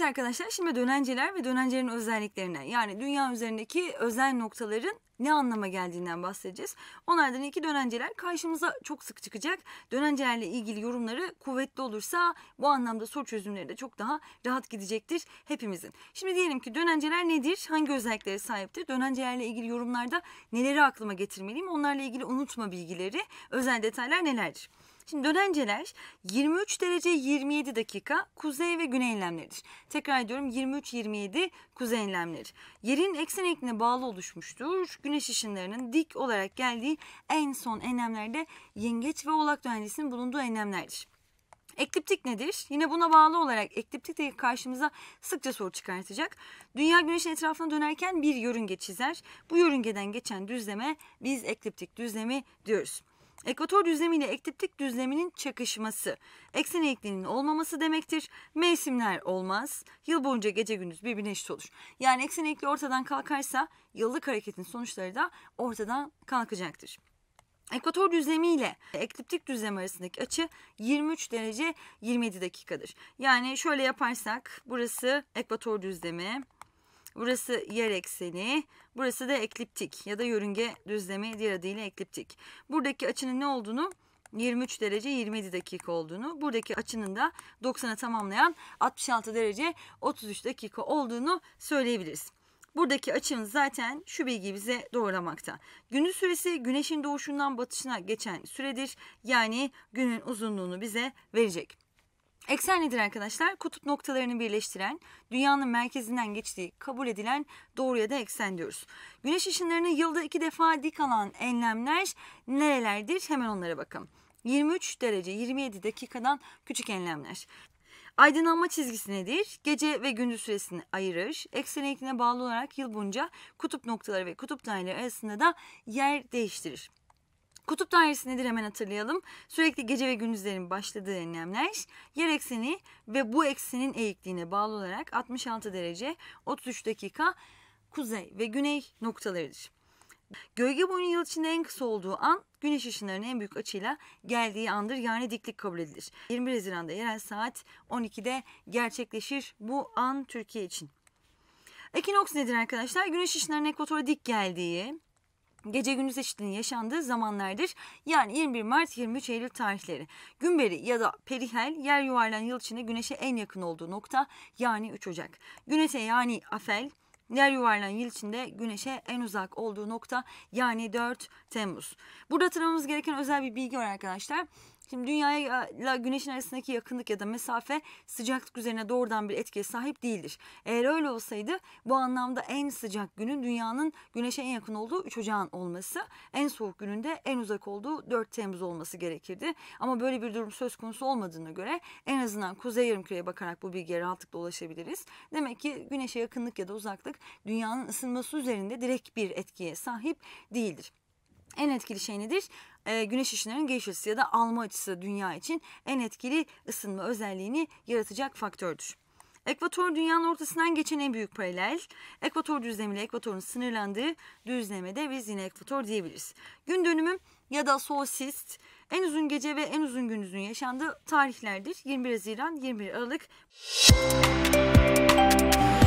Evet arkadaşlar şimdi dönenceler ve dönencelerin özelliklerinden yani dünya üzerindeki özel noktaların ne anlama geldiğinden bahsedeceğiz. Onlardan iki dönenceler karşımıza çok sık çıkacak. Dönencelerle ilgili yorumları kuvvetli olursa bu anlamda soru çözümleri de çok daha rahat gidecektir hepimizin. Şimdi diyelim ki dönenceler nedir? Hangi özelliklere sahiptir? Dönencelerle ilgili yorumlarda neleri aklıma getirmeliyim? Onlarla ilgili unutma bilgileri, özel detaylar nelerdir? Şimdi dönenceler 23 derece 27 dakika kuzey ve güney enlemleridir. Tekrar ediyorum 23-27 kuzey enlemleri. Yerin eksen ekline bağlı oluşmuştur. Güneş ışınlarının dik olarak geldiği en son enlemlerde yengeç ve oğlak dönencesinin bulunduğu enlemlerdir. Ekliptik nedir? Yine buna bağlı olarak ekliptik de karşımıza sıkça soru çıkartacak. Dünya güneşin etrafına dönerken bir yörünge çizer. Bu yörüngeden geçen düzleme biz ekliptik düzlemi diyoruz. Ekvator düzlemi ile ekliptik düzleminin çakışması eksen eğikliğinin olmaması demektir. Mevsimler olmaz. Yıl boyunca gece gündüz birbirine eşit olur. Yani eksen eğikliği ortadan kalkarsa yıllık hareketin sonuçları da ortadan kalkacaktır. Ekvator düzlemi ile ekliptik düzlem arasındaki açı 23 derece 27 dakikadır. Yani şöyle yaparsak burası ekvator düzlemi, Burası yer ekseni. Burası da ekliptik ya da yörünge düzlemi diğer adıyla ekliptik. Buradaki açının ne olduğunu 23 derece 27 dakika olduğunu, buradaki açının da 90'a tamamlayan 66 derece 33 dakika olduğunu söyleyebiliriz. Buradaki açımız zaten şu bilgiyi bize doğrulamakta. Gündüz süresi güneşin doğuşundan batışına geçen süredir. Yani günün uzunluğunu bize verecek. Eksen nedir arkadaşlar? Kutup noktalarını birleştiren, dünyanın merkezinden geçtiği kabul edilen doğruya da eksen diyoruz. Güneş ışınlarını yılda iki defa dik alan enlemler nerelerdir? Hemen onlara bakalım. 23 derece 27 dakikadan küçük enlemler. Aydınlanma çizgisi nedir? Gece ve gündüz süresini ayırır. Eksen eğikliğine bağlı olarak yıl boyunca kutup noktaları ve kutup daireleri arasında da yer değiştirir. Kutup dairesi nedir hemen hatırlayalım. Sürekli gece ve gündüzlerin başladığı enlemler yer ekseni ve bu eksenin eğikliğine bağlı olarak 66 derece 33 dakika kuzey ve güney noktalarıdır. Gölge boyunun yıl içinde en kısa olduğu an güneş ışınlarının en büyük açıyla geldiği andır yani diklik kabul edilir. 21 Haziran'da yerel saat 12'de gerçekleşir bu an Türkiye için. Ekinoks nedir arkadaşlar? Güneş ışınlarının ekvatora dik geldiği, gece gündüz eşitliğinin yaşandığı zamanlardır. Yani 21 Mart 23 Eylül tarihleri. Günberi ya da perihel yer yuvarlanan yıl içinde güneşe en yakın olduğu nokta yani 3 Ocak. Güneşe yani afel Yer yuvarlanan yıl içinde güneşe en uzak olduğu nokta yani 4 Temmuz. Burada hatırlamamız gereken özel bir bilgi var arkadaşlar. Şimdi dünyaya güneşin arasındaki yakınlık ya da mesafe sıcaklık üzerine doğrudan bir etkiye sahip değildir. Eğer öyle olsaydı bu anlamda en sıcak günün dünyanın güneşe en yakın olduğu 3 Ocağın olması, en soğuk gününde en uzak olduğu 4 Temmuz olması gerekirdi. Ama böyle bir durum söz konusu olmadığına göre en azından kuzey yarımküreye bakarak bu bilgiye rahatlıkla ulaşabiliriz. Demek ki güneşe yakınlık ya da uzaklık dünyanın ısınması üzerinde direkt bir etkiye sahip değildir en etkili şey nedir? e, güneş ışınlarının açısı ya da alma açısı dünya için en etkili ısınma özelliğini yaratacak faktördür. Ekvator dünyanın ortasından geçen en büyük paralel. Ekvator düzlemi ile ekvatorun sınırlandığı düzleme de biz yine ekvator diyebiliriz. Gün dönümü ya da solsist en uzun gece ve en uzun gündüzün yaşandığı tarihlerdir. 21 Haziran, 21 Aralık.